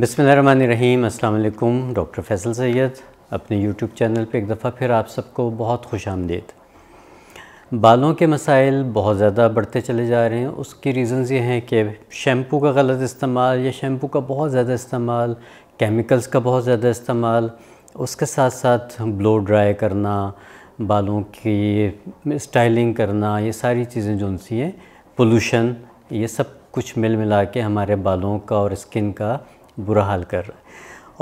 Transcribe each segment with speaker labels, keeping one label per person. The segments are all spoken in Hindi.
Speaker 1: बसमीम अल्लाम डॉक्टर फैसल सैद अपने यूट्यूब चैनल पे एक दफ़ा फिर आप सबको बहुत खुश आमदीद बालों के मसाइल बहुत ज़्यादा बढ़ते चले जा रहे हैं उसकी रीज़न्स ये हैं कि शैम्पू का गलत इस्तेमाल या शैम्पू का बहुत ज़्यादा इस्तेमाल केमिकल्स का बहुत ज़्यादा इस्तेमाल उसके साथ साथ ब्लो ड्राई करना बालों की स्टाइलिंग करना ये सारी चीज़ें जो उनसी हैं पोलूशन ये सब कुछ मिल मिला के हमारे बालों का और स्किन का बुरा हाल कर रहा है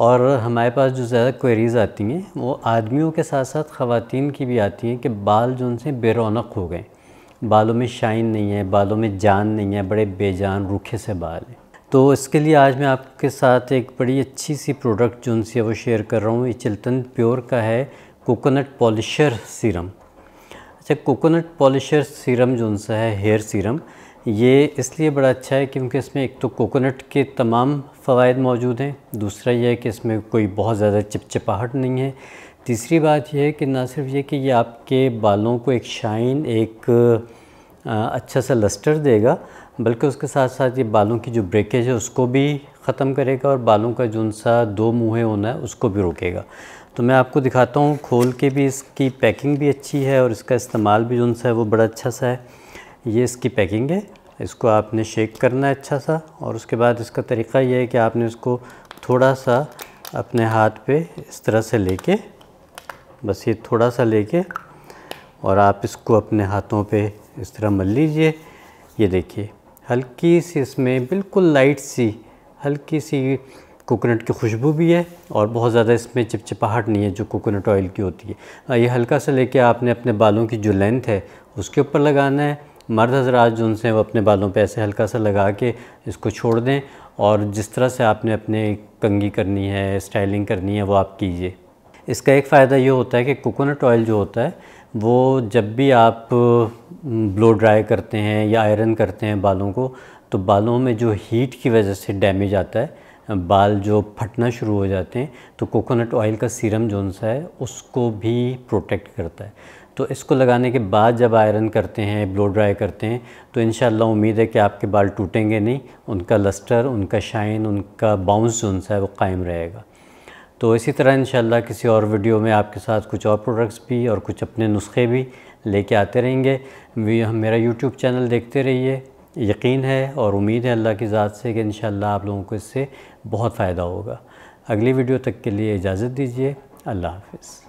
Speaker 1: और हमारे पास जो ज़्यादा क्वेरीज़ आती हैं वो आदमियों के साथ साथ ख़वान की भी आती हैं कि बाल जो उनसे बेरौनक हो गए बालों में शाइन नहीं है बालों में जान नहीं है बड़े बेजान रूखे से बाल हैं तो इसके लिए आज मैं आपके साथ एक बड़ी अच्छी सी प्रोडक्ट जो उनसे वो शेयर कर रहा हूँ ये चिल्तन प्योर का है कोकोनट पॉलिशर सीरम अच्छा कोकोनट पॉलिशर सीरम जो उनसा है हेयर सीरम ये इसलिए बड़ा अच्छा है क्योंकि इसमें एक तो कोकोनट के तमाम फ़वाद मौजूद हैं दूसरा यह है कि इसमें कोई बहुत ज़्यादा चिपचिपाहट नहीं है तीसरी बात यह है कि ना सिर्फ ये कि ये आपके बालों को एक शाइन एक अच्छा सा लस्टर देगा बल्कि उसके साथ साथ ये बालों की जो ब्रेकेज है उसको भी ख़त्म करेगा और बालों का जो सा दो मुँहें होना है उसको भी रोकेगा तो मैं आपको दिखाता हूँ खोल के भी इसकी पैकिंग भी अच्छी है और इसका इस्तेमाल भी जो सा है वो बड़ा अच्छा सा है ये इसकी पैकिंग है इसको आपने शेक करना है अच्छा सा और उसके बाद इसका तरीका ये है कि आपने इसको थोड़ा सा अपने हाथ पे इस तरह से लेके बस ये थोड़ा सा लेके और आप इसको अपने हाथों पे इस तरह मल लीजिए ये देखिए हल्की सी इसमें बिल्कुल लाइट सी हल्की सी कोकोनट की खुशबू भी है और बहुत ज़्यादा इसमें चिपचिपाहट नहीं है जो कोकोनट ऑयल की होती है ये हल्का सा लेके आपने अपने बालों की जो लेंथ है उसके ऊपर लगाना है मर्द हजरात जो उनसे वो अपने बालों पे ऐसे हल्का सा लगा के इसको छोड़ दें और जिस तरह से आपने अपने कंगी करनी है स्टाइलिंग करनी है वो आप कीजिए इसका एक फ़ायदा ये होता है कि कोकोनट ऑयल जो होता है वो जब भी आप ब्लो ड्राई करते हैं या आयरन करते हैं बालों को तो बालों में जो हीट की वजह से डैमेज आता है बाल जो फटना शुरू हो जाते हैं तो कोकोनट ऑयल का सीरम जो सा है उसको भी प्रोटेक्ट करता है तो इसको लगाने के बाद जब आयरन करते हैं ब्लो ड्राई करते हैं तो इन उम्मीद है कि आपके बाल टूटेंगे नहीं उनका लस्टर उनका शाइन उनका बाउंस जो सा है वो कायम रहेगा तो इसी तरह इन किसी और वीडियो में आपके साथ कुछ और प्रोडक्ट्स भी और कुछ अपने नुस्खे भी लेके आते रहेंगे मेरा यूट्यूब चैनल देखते रहिए यकीन है और उम्मीद है अल्लाह की ज़ात से कि इन आप लोगों को इससे बहुत फ़ायदा होगा अगली वीडियो तक के लिए इजाज़त दीजिए अल्लाह हाफिज़